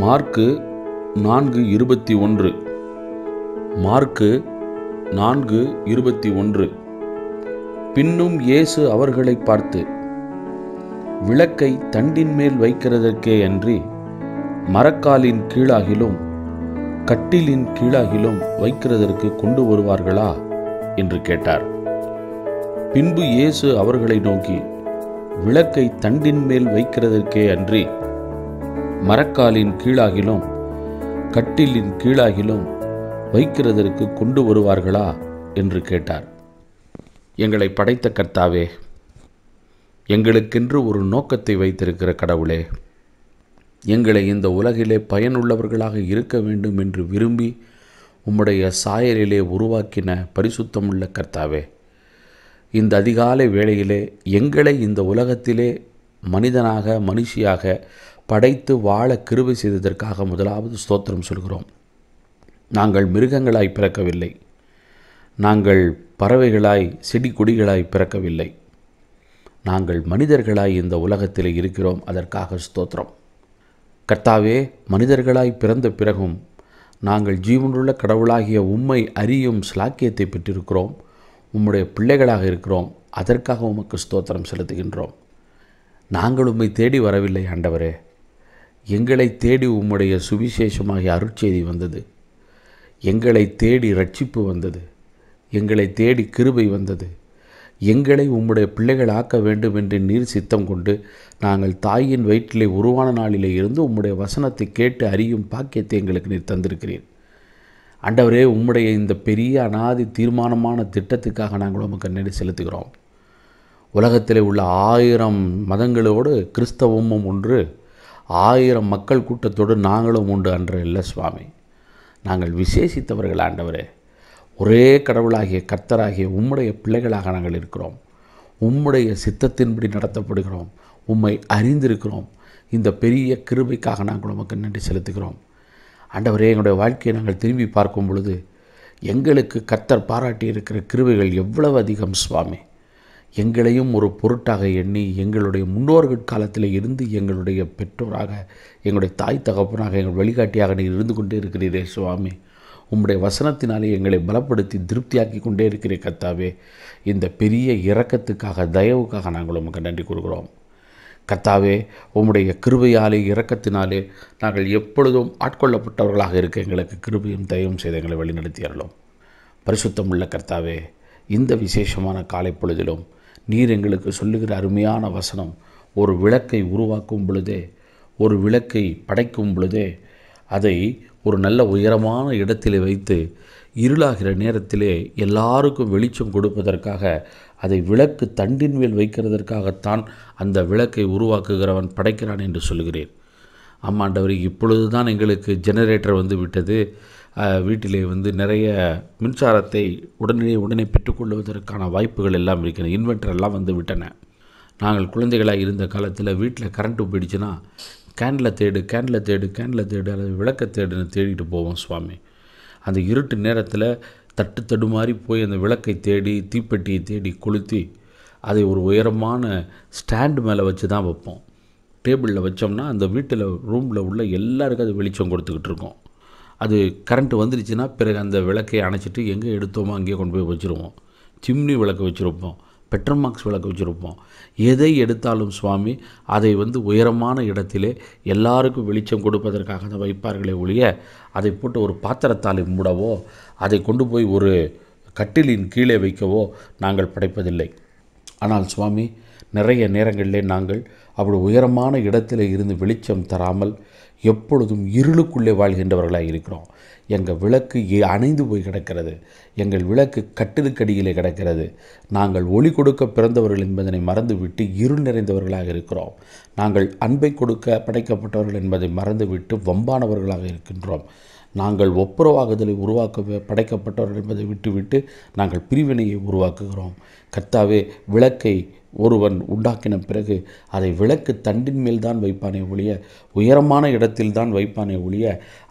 Mark நான்கு இருபத்தி ஒன்று மார்க்கு நான்கு இருபத்தி ஒன்று பின்னும் இயேசு அவர்களை பார்த்து விளக்கை தண்டின் மேல் வைக்கிறதற்கே அன்றி மரக்காலின் கீழாகிலும் கட்டிலின் கீழாகிலும் வைக்கிறதற்கு கொண்டு வருவார்களா என்று கேட்டார் பின்பு இயேசு அவர்களை நோக்கி விளக்கை தண்டின் மேல் வைக்கிறதற்கே அன்றி மரக்காலின் கீழாகிலும் கட்டிலின் கீழாகிலும் வைக்கிறதற்கு கொண்டு வருவார்களா என்று கேட்டார் எங்களை படைத்த கர்த்தாவே எங்களுக்கென்று ஒரு நோக்கத்தை வைத்திருக்கிற கடவுளே எங்களை இந்த உலகிலே பயனுள்ளவர்களாக இருக்க வேண்டும் என்று விரும்பி உம்முடைய சாயலிலே உருவாக்கின பரிசுத்தமுள்ள கர்த்தாவே இந்த அதிகாலை வேளையிலே எங்களை இந்த உலகத்திலே மனிதனாக மனுஷியாக படைத்து வாழ கிருபை செய்ததற்காக முதலாவது ஸ்தோத்திரம் சொல்கிறோம் நாங்கள் மிருகங்களாய் பிறக்கவில்லை நாங்கள் பறவைகளாய் செடி கொடிகளாய் பிறக்கவில்லை நாங்கள் மனிதர்களாய் இந்த உலகத்தில் இருக்கிறோம் அதற்காக ஸ்தோத்திரம் கர்த்தாவே மனிதர்களாய் பிறந்த பிறகும் நாங்கள் ஜீவனுள்ள கடவுளாகிய உம்மை அறியும் ஸ்லாக்கியத்தை பெற்றிருக்கிறோம் உம்முடைய பிள்ளைகளாக இருக்கிறோம் அதற்காக உமக்கு ஸ்தோத்திரம் செலுத்துகின்றோம் நாங்கள் உம்மை தேடி வரவில்லை ஆண்டவரே எங்களை தேடி உம்முடைய சுவிசேஷமாகிய அருட்செய்தி வந்தது எங்களை தேடி ரட்சிப்பு வந்தது எங்களை தேடி கிருபை வந்தது எங்களை உம்முடைய பிள்ளைகள் ஆக்க வேண்டும் என்று நீர் சித்தம் கொண்டு நாங்கள் தாயின் வயிற்றிலே உருவான நாளிலே இருந்து உம்முடைய வசனத்தை கேட்டு அறியும் பாக்கியத்தை எங்களுக்கு நீர் தந்திருக்கிறீர் அண்டவரே உம்முடைய இந்த பெரிய அனாதி தீர்மானமான திட்டத்துக்காக நாங்கள் உமக்கு நினைவு செலுத்துகிறோம் உலகத்தில் உள்ள ஆயிரம் மதங்களோடு கிறிஸ்தவமும் ஒன்று ஆயிரம் மக்கள் கூட்டத்தோடு நாங்களும் உண்டு அன்று இல்லை சுவாமி நாங்கள் விசேஷித்தவர்கள் ஆண்டவரே ஒரே கடவுளாகிய கர்த்தராகிய உம்முடைய பிள்ளைகளாக நாங்கள் இருக்கிறோம் உம்முடைய சித்தத்தின்படி நடத்தப்படுகிறோம் உம்மை அறிந்திருக்கிறோம் இந்த பெரிய கிருபைக்காக நாங்கள் உமக்கு நன்றி செலுத்துகிறோம் ஆண்டவரே எங்களுடைய வாழ்க்கையை நாங்கள் திரும்பி பார்க்கும் பொழுது எங்களுக்கு கர்த்தர் பாராட்டி இருக்கிற கிருபைகள் எவ்வளவு அதிகம் சுவாமி எங்களையும் ஒரு பொருட்டாக எண்ணி எங்களுடைய முன்னோர்கள் காலத்தில் இருந்து எங்களுடைய பெற்றோராக எங்களுடைய தாய் தகப்பனாக எங்கள் வழிகாட்டியாக நீ இருந்து கொண்டே இருக்கிறீரே சுவாமி உம்முடைய வசனத்தினாலே எங்களை பலப்படுத்தி திருப்தியாக்கி கொண்டே இருக்கிறே கத்தாவே இந்த பெரிய இரக்கத்துக்காக தயவுக்காக நாங்கள் உங்களுக்கு நன்றி கூறுகிறோம் கத்தாவே உம்முடைய கிருபையாலே இரக்கத்தினாலே நாங்கள் எப்பொழுதும் ஆட்கொள்ளப்பட்டவர்களாக இருக்க எங்களுக்கு கிருபையும் தயவும் செய்து எங்களை வழிநடத்தி அருளும் பரிசுத்தமுள்ள கர்த்தாவே இந்த விசேஷமான காலை பொழுதிலும் நீர் எங்களுக்கு சொல்லுகிற அருமையான வசனம் ஒரு விளக்கை உருவாக்கும் பொழுதே ஒரு விளக்கை படைக்கும் பொழுதே அதை ஒரு நல்ல உயரமான இடத்தில் வைத்து இருளாகிற நேரத்திலே எல்லாருக்கும் வெளிச்சம் கொடுப்பதற்காக அதை விளக்கு தண்டின் மேல் வைக்கிறதற்காகத்தான் அந்த விளக்கை உருவாக்குகிறவன் படைக்கிறான் என்று சொல்கிறேன் அம்மாண்டவர் இப்பொழுது தான் எங்களுக்கு ஜெனரேட்டர் வந்து விட்டது வீட்டிலே வந்து நிறைய மின்சாரத்தை உடனே உடனே பெற்றுக்கொள்வதற்கான வாய்ப்புகள் எல்லாம் இருக்கணும் இன்வெர்டர் எல்லாம் வந்து விட்டன நாங்கள் குழந்தைகளாக இருந்த காலத்தில் வீட்டில் கரண்ட்டு போயிடுச்சுன்னா கேண்டில் தேடு கேண்டில் தேடு கேண்டில் தேடு அல்லது விளக்க தேடுன்னு தேடிட்டு போவோம் சுவாமி அந்த இருட்டு நேரத்தில் தட்டு தடுமாறி போய் அந்த விளக்கை தேடி தீப்பெட்டியை தேடி கொளுத்தி அதை ஒரு உயரமான ஸ்டாண்டு மேலே வச்சு தான் வைப்போம் டேபிளில் வச்சோம்னா அந்த வீட்டில் ரூமில் உள்ள எல்லாருக்கும் அது வெளிச்சம் கொடுத்துக்கிட்டு இருக்கோம் அது கரண்ட் வந்துருச்சுன்னா பிறகு அந்த விளக்கை அணைச்சிட்டு எங்கே எடுத்தோமோ அங்கேயே கொண்டு போய் வச்சுருவோம் சிம்னி விளக்கு வச்சுருப்போம் பெட்ரமாக்ஸ் விளக்கு வச்சுருப்போம் எதை எடுத்தாலும் சுவாமி அதை வந்து உயரமான இடத்திலே எல்லாருக்கும் வெளிச்சம் கொடுப்பதற்காக தான் வைப்பார்களே ஒழிய அதை போட்டு ஒரு பாத்திரத்தால் மூடவோ அதை கொண்டு போய் ஒரு கட்டிலின் கீழே வைக்கவோ நாங்கள் படைப்பதில்லை ஆனால் சுவாமி நிறைய நேரங்களிலே நாங்கள் அப்படி உயரமான இடத்தில் இருந்து வெளிச்சம் தராமல் எப்பொழுதும் இருளுக்குள்ளே வாழ்கின்றவர்களாக இருக்கிறோம் எங்கள் விளக்கு அணைந்து போய் கிடக்கிறது எங்கள் விளக்கு கட்டிலுக்கடியிலே கிடக்கிறது நாங்கள் ஒளி கொடுக்க பிறந்தவர்கள் என்பதனை மறந்துவிட்டு இருள் நிறைந்தவர்களாக இருக்கிறோம் நாங்கள் அன்பை கொடுக்க படைக்கப்பட்டவர்கள் என்பதை மறந்துவிட்டு வம்பானவர்களாக இருக்கின்றோம் நாங்கள் ஒப்புரவாகுதலை உருவாக்க படைக்கப்பட்டவர்கள் என்பதை விட்டுவிட்டு நாங்கள் பிரிவினையை உருவாக்குகிறோம் கர்த்தாவே விளக்கை ஒருவன் உண்டாக்கின பிறகு அதை விளக்கு தண்டின் மேல் தான் வைப்பானே ஒழிய உயரமான இடத்தில் தான் வைப்பானே ஒழிய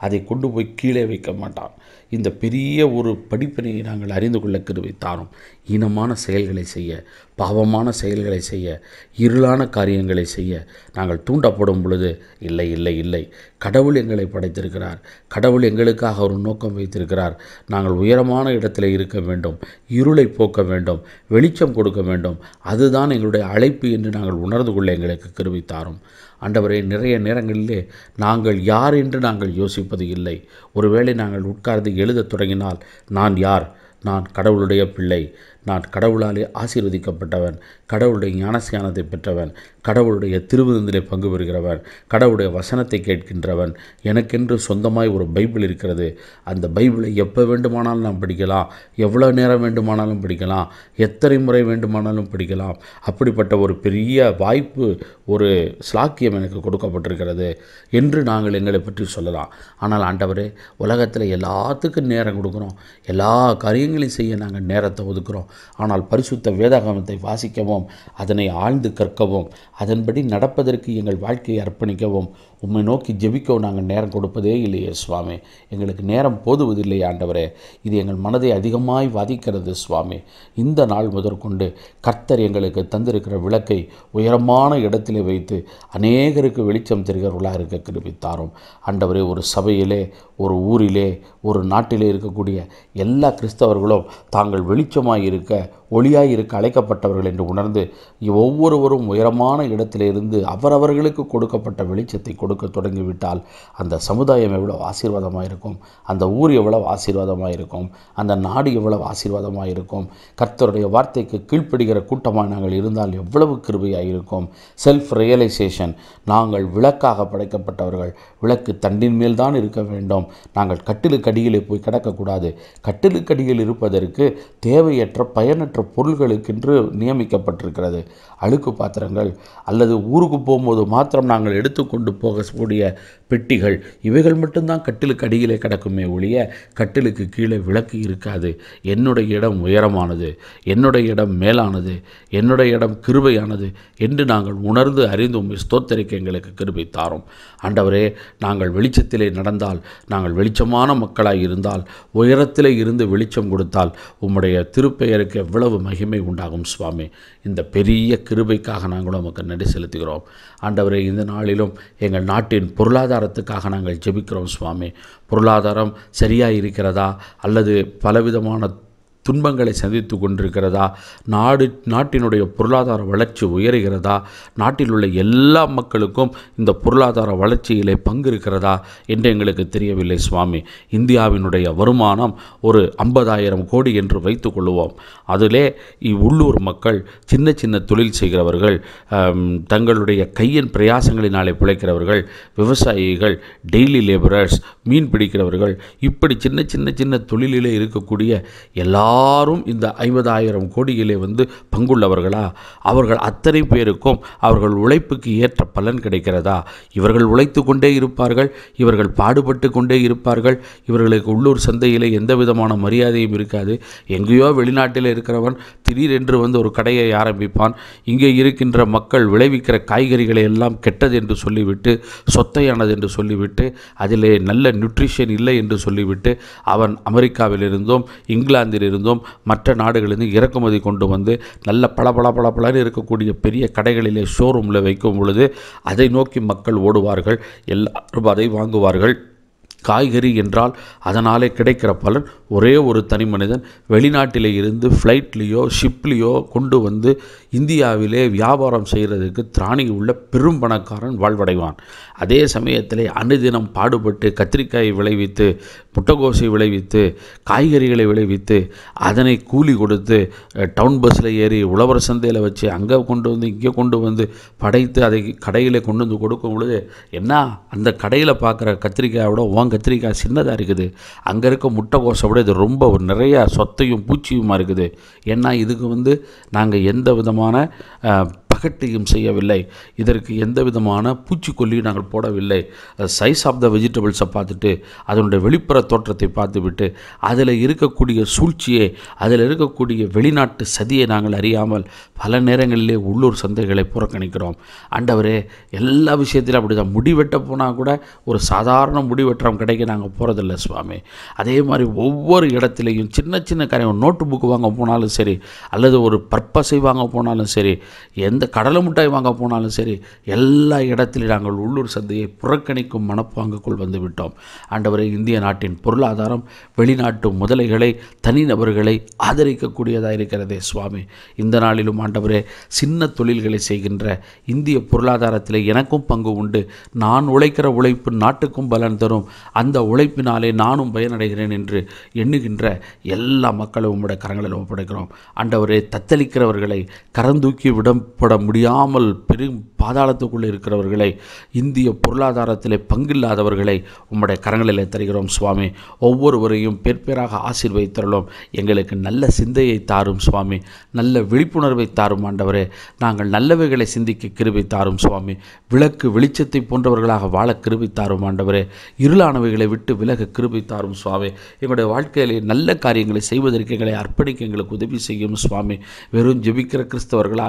அதை கொண்டு போய் கீழே வைக்க மாட்டான் இந்த பெரிய ஒரு படிப்பினையை நாங்கள் அறிந்து கொள்ள கருவை தாரும் இனமான செயல்களை செய்ய பாவமான செயல்களை செய்ய இருளான காரியங்களை செய்ய நாங்கள் தூண்டப்படும் பொழுது இல்லை இல்லை இல்லை கடவுள் எங்களை படைத்திருக்கிறார் கடவுள் எங்களுக்காக ஒரு நோக்கம் வைத்திருக்கிறார் நாங்கள் உயரமான இடத்தில் இருக்க வேண்டும் இருளை போக்க வேண்டும் வெளிச்சம் கொடுக்க வேண்டும் அதுதான் இதுதான் எங்களுடைய அழைப்பு என்று நாங்கள் உணர்ந்து கொள்ள எங்களுக்கு கருவித்தாரும் அண்டவரே நிறைய நேரங்களிலே நாங்கள் யார் என்று நாங்கள் யோசிப்பது இல்லை ஒருவேளை நாங்கள் உட்கார்ந்து எழுதத் தொடங்கினால் நான் யார் நான் கடவுளுடைய பிள்ளை நான் கடவுளாலே ஆசீர்வதிக்கப்பட்டவன் கடவுளுடைய ஞானஸ்ஞானத்தை பெற்றவன் கடவுளுடைய திருவிருந்திலே பங்கு பெறுகிறவன் கடவுளுடைய வசனத்தை கேட்கின்றவன் எனக்கென்று சொந்தமாய் ஒரு பைபிள் இருக்கிறது அந்த பைபிளை எப்போ வேண்டுமானாலும் நான் படிக்கலாம் எவ்வளோ நேரம் வேண்டுமானாலும் படிக்கலாம் எத்தனை முறை வேண்டுமானாலும் படிக்கலாம் அப்படிப்பட்ட ஒரு பெரிய வாய்ப்பு ஒரு ஸ்லாக்கியம் எனக்கு கொடுக்கப்பட்டிருக்கிறது என்று நாங்கள் எங்களை பற்றி சொல்லலாம் ஆனால் ஆண்டவரே உலகத்தில் எல்லாத்துக்கும் நேரம் கொடுக்குறோம் எல்லா காரியங்களையும் செய்ய நாங்கள் நேரத்தை ஒதுக்குறோம் ஆனால் பரிசுத்த வேதாகமத்தை வாசிக்கவும் அதனை ஆழ்ந்து கற்கவும் அதன்படி நடப்பதற்கு எங்கள் வாழ்க்கையை அர்ப்பணிக்கவும் உம்மை நோக்கி ஜெபிக்க நாங்கள் நேரம் கொடுப்பதே இல்லையே சுவாமி எங்களுக்கு நேரம் போதுவதில்லை ஆண்டவரே இது எங்கள் மனதை அதிகமாய் வாதிக்கிறது சுவாமி இந்த நாள் முதற்கொண்டு கர்த்தர் எங்களுக்கு தந்திருக்கிற விளக்கை உயரமான இடத்தில் வைத்து அநேகருக்கு வெளிச்சம் தெரிகிறவர்களாக இருக்க கிருபித்தாரோம் ஆண்டவரே ஒரு சபையிலே ஒரு ஊரிலே ஒரு நாட்டிலே இருக்கக்கூடிய எல்லா கிறிஸ்தவர்களும் தாங்கள் வெளிச்சமாக இருக்க ஒளியாயிருக்க இருக்க அழைக்கப்பட்டவர்கள் என்று உணர்ந்து ஒவ்வொருவரும் உயரமான இடத்திலிருந்து அவரவர்களுக்கு கொடுக்கப்பட்ட வெளிச்சத்தை கொடுக்க தொடங்கிவிட்டால் அந்த சமுதாயம் எவ்வளவு ஆசீர்வாதமாக இருக்கும் அந்த ஊர் எவ்வளவு ஆசீர்வாதமாக இருக்கும் அந்த நாடு எவ்வளவு ஆசீர்வாதமாக இருக்கும் கர்த்தருடைய வார்த்தைக்கு கீழ்ப்படுகிற கூட்டமாக நாங்கள் இருந்தால் எவ்வளவு கிருபையாக இருக்கும் செல்ஃப் ரியலைசேஷன் நாங்கள் விளக்காக படைக்கப்பட்டவர்கள் விளக்கு தண்டின் மேல் தான் இருக்க வேண்டும் நாங்கள் கட்டிலுக்கடியிலே போய் கிடக்கக்கூடாது கட்டிலுக்கடியில் இருப்பதற்கு தேவையற்ற பயனற்ற மற்ற பொருள்களுக்கென்று நியமிக்கப்பட்டிருக்கிறது அழுக்கு பாத்திரங்கள் அல்லது ஊருக்கு போகும்போது மாத்திரம் நாங்கள் எடுத்துக்கொண்டு போகக்கூடிய பெட்டிகள் இவைகள் மட்டும்தான் கட்டிலுக்கு அடியிலே கிடக்குமே ஒழிய கட்டிலுக்கு கீழே விளக்கு இருக்காது என்னுடைய இடம் உயரமானது என்னுடைய இடம் மேலானது என்னுடைய இடம் கிருபையானது என்று நாங்கள் உணர்ந்து அறிந்து ஸ்தோத்தரிக்க எங்களுக்கு கிருபை தாரும் ஆண்டவரே நாங்கள் வெளிச்சத்திலே நடந்தால் நாங்கள் வெளிச்சமான மக்களாக இருந்தால் உயரத்திலே இருந்து வெளிச்சம் கொடுத்தால் உம்முடைய திருப்பெயருக்கு எவ்வளவு எவ்வளவு மகிமை உண்டாகும் சுவாமி இந்த பெரிய கிருபைக்காக நாங்கள் நமக்கு நன்றி செலுத்துகிறோம் ஆண்டவரை இந்த நாளிலும் எங்கள் நாட்டின் பொருளாதாரத்துக்காக நாங்கள் ஜெபிக்கிறோம் சுவாமி பொருளாதாரம் சரியாக இருக்கிறதா அல்லது பலவிதமான துன்பங்களை சந்தித்து கொண்டிருக்கிறதா நாடு நாட்டினுடைய பொருளாதார வளர்ச்சி உயர்கிறதா நாட்டில் உள்ள எல்லா மக்களுக்கும் இந்த பொருளாதார வளர்ச்சியிலே பங்கு இருக்கிறதா என்று எங்களுக்கு தெரியவில்லை சுவாமி இந்தியாவினுடைய வருமானம் ஒரு ஐம்பதாயிரம் கோடி என்று வைத்து கொள்வோம் அதிலே உள்ளூர் மக்கள் சின்ன சின்ன தொழில் செய்கிறவர்கள் தங்களுடைய கையின் பிரயாசங்களினாலே பிழைக்கிறவர்கள் விவசாயிகள் டெய்லி லேபரர்ஸ் மீன் பிடிக்கிறவர்கள் இப்படி சின்ன சின்ன சின்ன தொழிலிலே இருக்கக்கூடிய எல்லா எல்லாரும் இந்த ஐம்பதாயிரம் கோடியிலே வந்து பங்குள்ளவர்களா அவர்கள் அத்தனை பேருக்கும் அவர்கள் உழைப்புக்கு ஏற்ற பலன் கிடைக்கிறதா இவர்கள் உழைத்து கொண்டே இருப்பார்கள் இவர்கள் பாடுபட்டு கொண்டே இருப்பார்கள் இவர்களுக்கு உள்ளூர் சந்தையில் எந்த விதமான மரியாதையும் இருக்காது எங்கேயோ வெளிநாட்டில் இருக்கிறவன் திடீரென்று வந்து ஒரு கடையை ஆரம்பிப்பான் இங்கே இருக்கின்ற மக்கள் விளைவிக்கிற காய்கறிகளை எல்லாம் கெட்டது என்று சொல்லிவிட்டு சொத்தையானது என்று சொல்லிவிட்டு அதிலே நல்ல நியூட்ரிஷன் இல்லை என்று சொல்லிவிட்டு அவன் அமெரிக்காவிலிருந்தும் இங்கிலாந்திலிருந்தும் இருந்தும் மற்ற நாடுகளிலிருந்து இறக்குமதி கொண்டு வந்து நல்ல பல பல பல பலன்னு இருக்கக்கூடிய பெரிய கடைகளிலே ஷோரூமில் வைக்கும் பொழுது அதை நோக்கி மக்கள் ஓடுவார்கள் எல்லாரும் அதை வாங்குவார்கள் காய்கறி என்றால் அதனாலே கிடைக்கிற பலன் ஒரே ஒரு தனி மனிதன் வெளிநாட்டில் இருந்து ஃப்ளைட்லேயோ ஷிப்லேயோ கொண்டு வந்து இந்தியாவிலே வியாபாரம் செய்கிறதுக்கு திராணி உள்ள பெரும் பணக்காரன் வாழ்வடைவான் அதே சமயத்தில் அனுதினம் பாடுபட்டு கத்திரிக்காயை விளைவித்து முட்டைகோசை விளைவித்து காய்கறிகளை விளைவித்து அதனை கூலி கொடுத்து டவுன் பஸ்ஸில் ஏறி உழவர் சந்தையில் வச்சு அங்கே கொண்டு வந்து இங்கே கொண்டு வந்து படைத்து அதை கடையில் கொண்டு வந்து கொடுக்கும் பொழுது என்ன அந்த கடையில் பார்க்குற கத்திரிக்காயோட கத்திரிக்காய் சின்னதாக இருக்குது அங்கே இருக்க முட்டைகோசை விட இது ரொம்ப நிறையா சொத்தையும் பூச்சியுமாக இருக்குது ஏன்னா இதுக்கு வந்து நாங்கள் எந்த விதமான பகட்டையும் செய்யவில்லை இதற்கு எந்த விதமான பூச்சிக்கொல்லியும் நாங்கள் போடவில்லை சைஸ் ஆஃப் த வெஜிடபிள்ஸை பார்த்துட்டு அதனுடைய வெளிப்புற தோற்றத்தை பார்த்துவிட்டு அதில் இருக்கக்கூடிய சூழ்ச்சியை அதில் இருக்கக்கூடிய வெளிநாட்டு சதியை நாங்கள் அறியாமல் பல நேரங்களிலே உள்ளூர் சந்தைகளை புறக்கணிக்கிறோம் அண்டவரே எல்லா விஷயத்திலும் அப்படி தான் முடிவெட்ட போனால் கூட ஒரு சாதாரண முடிவெட்டுறோம் கிடைக்க நாங்கள் போகிறதில்ல சுவாமி அதே மாதிரி ஒவ்வொரு இடத்துலையும் சின்ன சின்ன காரியம் நோட்டு புக்கு வாங்க போனாலும் சரி அல்லது ஒரு பர்பஸை வாங்க போனாலும் சரி எந்த எந்த கடலை முட்டாய் வாங்க போனாலும் சரி எல்லா இடத்திலும் நாங்கள் உள்ளூர் சந்தையை புறக்கணிக்கும் மனப்பாங்குக்குள் வந்துவிட்டோம் ஆண்டவரை இந்திய நாட்டின் பொருளாதாரம் வெளிநாட்டு முதலைகளை தனிநபர்களை ஆதரிக்கக்கூடியதாக இருக்கிறதே சுவாமி இந்த நாளிலும் ஆண்டவரே சின்ன தொழில்களை செய்கின்ற இந்திய பொருளாதாரத்தில் எனக்கும் பங்கு உண்டு நான் உழைக்கிற உழைப்பு நாட்டுக்கும் பலன் தரும் அந்த உழைப்பினாலே நானும் பயனடைகிறேன் என்று எண்ணுகின்ற எல்லா மக்களும் உம்முடைய கரங்களில் ஒப்படைக்கிறோம் ஆண்டவரே தத்தளிக்கிறவர்களை கரந்தூக்கி விடப்பட உட்பட முடியாமல் பெரும் பாதாளத்துக்குள்ளே இருக்கிறவர்களை இந்திய பொருளாதாரத்திலே பங்கில்லாதவர்களை உம்முடைய கரங்களிலே தருகிறோம் சுவாமி ஒவ்வொருவரையும் பெற்பேராக ஆசீர்வதித்தரலும் எங்களுக்கு நல்ல சிந்தையை தாரும் சுவாமி நல்ல விழிப்புணர்வை தாரும் ஆண்டவரே நாங்கள் நல்லவைகளை சிந்திக்க கிருபை தாரும் சுவாமி விளக்கு வெளிச்சத்தை போன்றவர்களாக வாழ கிருபை தாரும் ஆண்டவரே இருளானவைகளை விட்டு விலக கிருபை தாரும் சுவாமி எங்களுடைய வாழ்க்கையிலே நல்ல காரியங்களை செய்வதற்கு எங்களை அர்ப்பணிக்க எங்களுக்கு உதவி செய்யும் சுவாமி வெறும் ஜெபிக்கிற கிறிஸ்தவர்களாக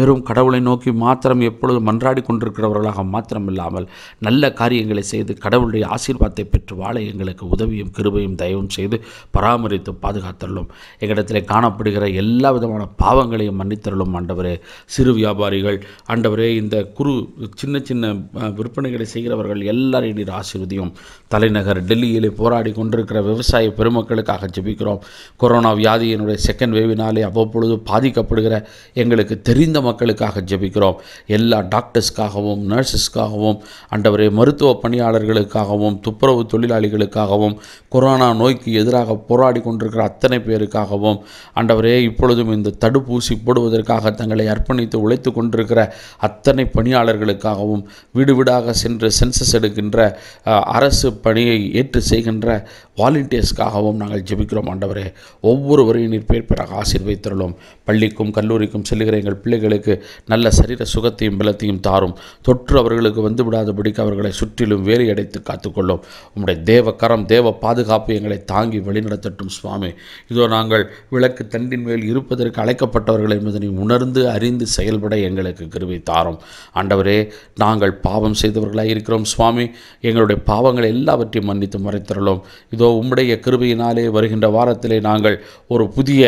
வெறும் வெறும் கடவுளை நோக்கி மாத்திரம் எப்பொழுது மன்றாடி கொண்டிருக்கிறவர்களாக மாத்திரம் இல்லாமல் நல்ல காரியங்களை செய்து கடவுளுடைய ஆசீர்வாதத்தை பெற்று வாழ எங்களுக்கு உதவியும் கிருபையும் தயவும் செய்து பராமரித்து பாதுகாத்தள்ளும் எங்களிடத்தில் காணப்படுகிற எல்லா விதமான பாவங்களையும் மன்னித்தருளும் ஆண்டவரே சிறு வியாபாரிகள் ஆண்டவரே இந்த குறு சின்ன சின்ன விற்பனைகளை செய்கிறவர்கள் எல்லாரையும் நீர் ஆசீர்வதியும் தலைநகர் டெல்லியிலே போராடி கொண்டிருக்கிற விவசாய பெருமக்களுக்காக ஜெபிக்கிறோம் கொரோனா வியாதியினுடைய செகண்ட் வேவினாலே அவ்வப்பொழுது பாதிக்கப்படுகிற எங்களுக்கு தெரிந்த மக்கள் மக்களுக்காக ஜெபிக்கிறோம் எல்லா டாக்டர்ஸ்க்காகவும் நர்சஸ்க்காகவும் அண்டவரே மருத்துவ பணியாளர்களுக்காகவும் துப்புரவு தொழிலாளிகளுக்காகவும் கொரோனா நோய்க்கு எதிராக போராடி கொண்டிருக்கிற அத்தனை பேருக்காகவும் அண்டவரே இப்பொழுதும் இந்த தடுப்பூசி போடுவதற்காக தங்களை அர்ப்பணித்து உழைத்து கொண்டிருக்கிற அத்தனை பணியாளர்களுக்காகவும் வீடு வீடாக சென்று சென்சஸ் எடுக்கின்ற அரசு பணியை ஏற்று செய்கின்ற வாலண்டியர்ஸ்க்காகவும் நாங்கள் ஜெபிக்கிறோம் ஆண்டவரே ஒவ்வொருவரையும் பேர் பிறகு ஆசீர்வைத்தருளும் பள்ளிக்கும் கல்லூரிக்கும் செல்கிற எங்கள் பிள்ளைகளுக்கு நல்ல சரீர சுகத்தையும் பலத்தையும் தாரும் தொற்று அவர்களுக்கு வந்து விடாதபடிக்கு அவர்களை சுற்றிலும் வேலை அடைத்து காத்துக்கொள்ளும் உங்களுடைய தேவ கரம் தேவ பாதுகாப்பு எங்களை தாங்கி வழிநடத்தட்டும் சுவாமி இதோ நாங்கள் விளக்கு தண்டின் மேல் இருப்பதற்கு அழைக்கப்பட்டவர்கள் என்பதனை உணர்ந்து அறிந்து செயல்பட எங்களுக்கு கருவை தாரும் ஆண்டவரே நாங்கள் பாவம் செய்தவர்களாக இருக்கிறோம் சுவாமி எங்களுடைய பாவங்களை எல்லாவற்றையும் மன்னித்து மறைத்திரலும் இதோ இதோ உம்முடைய கிருபையினாலே வருகின்ற வாரத்திலே நாங்கள் ஒரு புதிய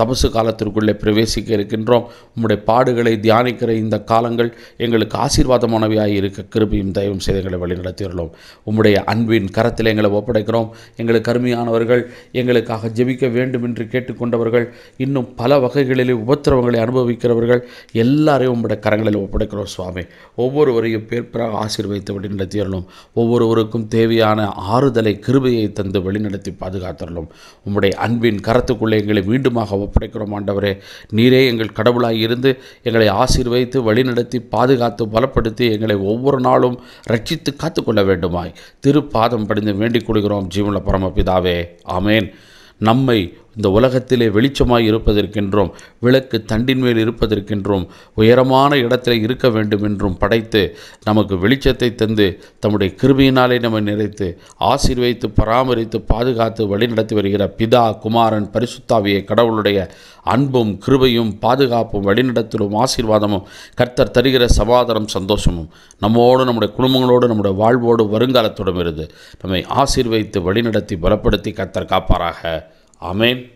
தபசு காலத்திற்குள்ளே பிரவேசிக்க இருக்கின்றோம் உம்முடைய பாடுகளை தியானிக்கிற இந்த காலங்கள் எங்களுக்கு ஆசீர்வாதமானவையாக இருக்க கிருபியும் தயவும் செய்து எங்களை வழிநடத்தியுள்ளோம் உம்முடைய அன்பின் கரத்தில் எங்களை ஒப்படைக்கிறோம் எங்களுக்கு அருமையானவர்கள் எங்களுக்காக ஜெபிக்க வேண்டும் என்று கேட்டுக்கொண்டவர்கள் இன்னும் பல வகைகளிலே உபத்திரவங்களை அனுபவிக்கிறவர்கள் எல்லாரையும் உம்முடைய கரங்களில் ஒப்படைக்கிறோம் சுவாமி ஒவ்வொருவரையும் பேர்பராக ஆசீர்வதித்து வழிநடத்தியுள்ளோம் ஒவ்வொருவருக்கும் தேவையான ஆறுதலை கிருபையை தந்து வழிநடத்தி பாதுகாத்துள்ளோம் உம்முடைய அன்பின் கரத்துக்குள்ளே எங்களை மீண்டும் தாழ்மையாக ஒப்படைக்கிறோம் ஆண்டவரே நீரே எங்கள் கடவுளாக இருந்து எங்களை ஆசீர்வதித்து வழிநடத்தி பாதுகாத்து பலப்படுத்தி எங்களை ஒவ்வொரு நாளும் ரட்சித்து காத்துக்கொள்ள வேண்டுமாய் திருப்பாதம் படிந்து வேண்டிக் கொள்கிறோம் ஜீவன பரமபிதாவே ஆமேன் நம்மை இந்த உலகத்திலே வெளிச்சமாய் இருப்பதற்கென்றும் விளக்கு தண்டின் மேல் இருப்பதற்கென்றும் உயரமான இடத்திலே இருக்க வேண்டும் என்றும் படைத்து நமக்கு வெளிச்சத்தை தந்து தம்முடைய கிருபியினாலே நம்மை நிறைத்து ஆசீர்வைத்து பராமரித்து பாதுகாத்து வழிநடத்தி வருகிற பிதா குமாரன் பரிசுத்தாவிய கடவுளுடைய அன்பும் கிருபையும் பாதுகாப்பும் வழிநடத்தலும் ஆசீர்வாதமும் கர்த்தர் தருகிற சமாதானம் சந்தோஷமும் நம்மோடு நம்முடைய குடும்பங்களோடு நம்முடைய வாழ்வோடு வருங்காலத்துடன் இருந்து நம்மை ஆசீர்வைத்து வழிநடத்தி பலப்படுத்தி கர்த்தர் காப்பாராக Amen.